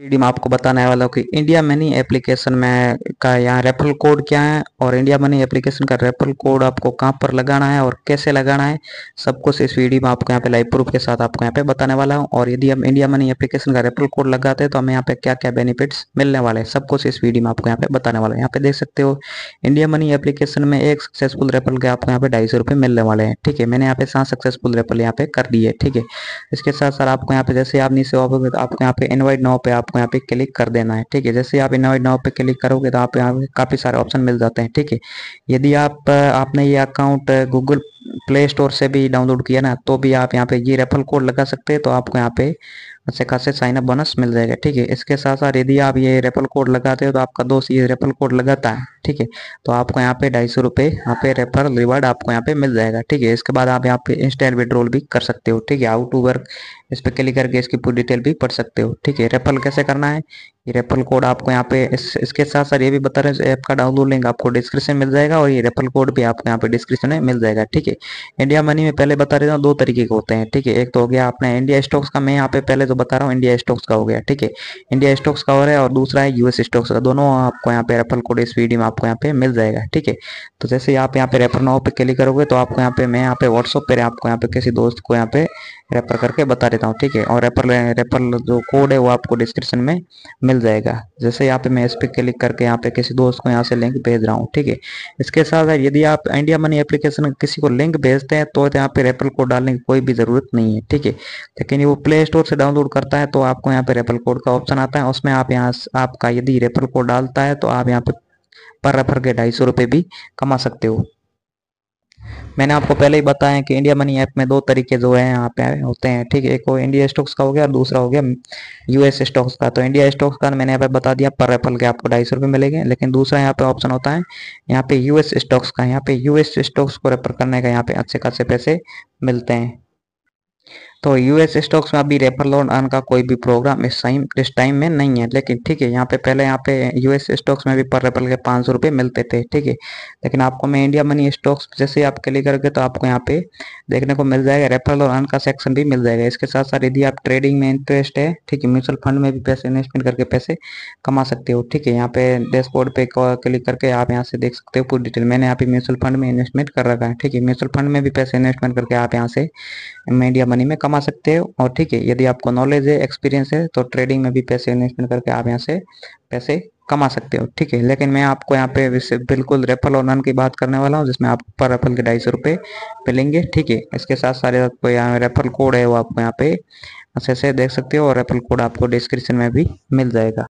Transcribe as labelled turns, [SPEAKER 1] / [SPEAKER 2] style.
[SPEAKER 1] video में आपको बताने वाला हूँ कि इंडिया मनी एप्लीकेशन में का यहाँ रेफरल कोड क्या है और इंडिया मनी एप्लीकेशन का रेफरल कोड आपको कहाँ पर लगाना है और कैसे लगाना है सब कुछ इस वीडियो में आपको यहाँ पे लाइव प्रूफ के साथ आपको यहाँ पे बताने वाला हूँ और यदि हम इंडिया मनी एप्लीकेशन का रेफरल कोड लगाते हैं तो हमें यहाँ पे क्या क्या बेनिफिट्स मिलने वाले हैं सब कुछ इस वीडियो में आपको यहाँ पे बताने वाला है यहाँ पे देख सकते हो इंडिया मनी एप्लीकेशन में एक सक्सेसफुल रेफरल के आपको यहाँ पे ढाई सौ रुपये मिलने वाले हैं ठीक है मैंने यहाँ पे सात सक्सेसफुल रेफरल यहाँ पे कर दिए ठीक है इसके साथ साथ आपको यहाँ पे जैसे आप नीचे आपको यहाँ पे इन्वाइट नाव पे आप आपको यहाँ पे क्लिक कर देना है ठीक है जैसे आप इनोवेट नाव पे क्लिक करोगे तो आप यहाँ पे काफ़ी सारे ऑप्शन मिल जाते हैं ठीक है यदि आप आपने ये अकाउंट गूगल प्ले स्टोर से भी डाउनलोड किया ना तो भी आप यहाँ पे ये रेफरल कोड लगा सकते हैं तो आपको यहाँ पे अच्छे खासे साइन अप बोनस मिल जाएगा ठीक है इसके साथ साथ यदि आप ये रेपल कोड लगाते हो तो आपका दोस्त ये रेपल कोड लगाता है ठीक है तो आपको यहाँ पे ढाई सौ रुपये यहाँ पे रेफर रिवार्ड आपको यहाँ पे मिल जाएगा ठीक है इसके बाद आप यहाँ पे इंस्टेंट विड्रोल भी कर सकते हो ठीक है आउट टू वर्क इस पर क्लिक करके इसकी पूरी डिटेल भी पढ़ सकते हो ठीक है रेफर कैसे करना है ये रेफल कोड आपको यहाँ पे इस, इसके साथ साथ ये भी बता रहे हैं ऐप का डाउनलोड लिंक आपको डिस्क्रिप्शन मिल जाएगा और ये रेफल कोड भी आपको यहाँ पे डिस्क्रिप्शन में मिल जाएगा ठीक है इंडिया मनी में पहले बता रहे थे दो तरीके के होते हैं ठीक है एक तो हो गया आपने इंडिया स्टॉक्स का मैं यहाँ पे पहले तो बता रहा हूँ इंडिया स्टॉक्स का हो गया ठीक है इंडिया स्टॉक्स का हो रहा है और दूसरा है यूएस स्टॉक्स का दोनों आपको यहाँ पे रेफर कोड इस वीडियो में आपको यहाँ पे मिल जाएगा ठीक है तो जैसे आप यहाँ पे रेफर नाव पे क्लिक करोगे तो आपको यहाँ पे मैं यहाँ पे व्हाट्सअप पर आपको यहाँ पे किसी दोस्त को यहाँ पे रेपर करके बता देता हूँ ठीक है और रेपर रेपर जो कोड है वो आपको डिस्क्रिप्शन में मिल जाएगा जैसे यहाँ पे मैं इस पर क्लिक करके यहाँ पे किसी दोस्त को यहाँ से लिंक भेज रहा हूँ ठीक है इसके साथ यदि आप इंडिया मनी एप्लीकेशन किसी को लिंक भेजते हैं तो यहाँ पे रेपर कोड डालने की कोई भी ज़रूरत नहीं है ठीक है लेकिन वो प्ले स्टोर से डाउनलोड करता है तो आपको यहाँ पे रेपर कोड का ऑप्शन आता है उसमें आप यहाँ आपका यदि रेपर कोड डालता है तो आप यहाँ पे पर रेफर के ढाई सौ रुपये भी कमा सकते हो मैंने आपको पहले ही बताया कि इंडिया मनी ऐप में दो तरीके जो है यहाँ पे होते हैं ठीक है एक इंडिया स्टॉक्स का हो गया और दूसरा हो गया यूएस स्टॉक्स का तो इंडिया स्टॉक्स का मैंने यहाँ पे बता दिया पर एप्पल के आपको ढाई सौ मिलेंगे लेकिन दूसरा यहाँ पे ऑप्शन होता है यहाँ पे यूएस स्टॉक्स का यहाँ पे यूएस स्टॉक्स को रेफर करने का यहाँ पे अच्छे खासे पैसे मिलते हैं तो यूएस स्टॉक्स में अभी रेफर लोन अर्न का कोई भी प्रोग्राम इस टाइम इस टाइम में नहीं है लेकिन ठीक है यहाँ पे पहले यहाँ पे यूएस स्टॉक्स में भी पर रेफर के पाँच सौ रुपये मिलते थे ठीक है लेकिन आपको मैं इंडिया मनी स्टॉक्स जैसे आप क्लिक करके तो आपको यहाँ पे देखने को मिल जाएगा रेफर लोन अर्न का सेक्शन भी मिल जाएगा इसके साथ साथ यदि आप ट्रेडिंग में इंटरेस्ट है ठीक है म्यूचुअल फंड में भी पैसे इन्वेस्टमेंट करके पैसे कमा सकते हो ठीक है यहाँ पे डैशबोर्ड पे क्लिक करके आप यहाँ से देख सकते हो पूरी डिटेल मैंने यहाँ पे म्यूचुअल फंड में इन्वेस्टमेंट कर रखा है ठीक है म्यूचुअल फंड में भी पैसे इन्वेस्टमेंट करके आप यहाँ से इंडिया मनी में कमा सकते हो और ठीक है यदि आपको नॉलेज है एक्सपीरियंस है तो ट्रेडिंग में भी पैसे इन्वेस्टमेंट करके आप यहाँ से पैसे कमा सकते हो ठीक है लेकिन मैं आपको यहाँ पे बिल्कुल रेफल और नन की बात करने वाला हूँ जिसमें आप पर रेफल के ढाई सौ रुपये मिलेंगे ठीक है इसके साथ सारे आपको यहाँ रेफल कोड है वो आपको यहाँ पे अच्छे से देख सकते हो और रेफल कोड आपको डिस्क्रिप्शन में भी मिल जाएगा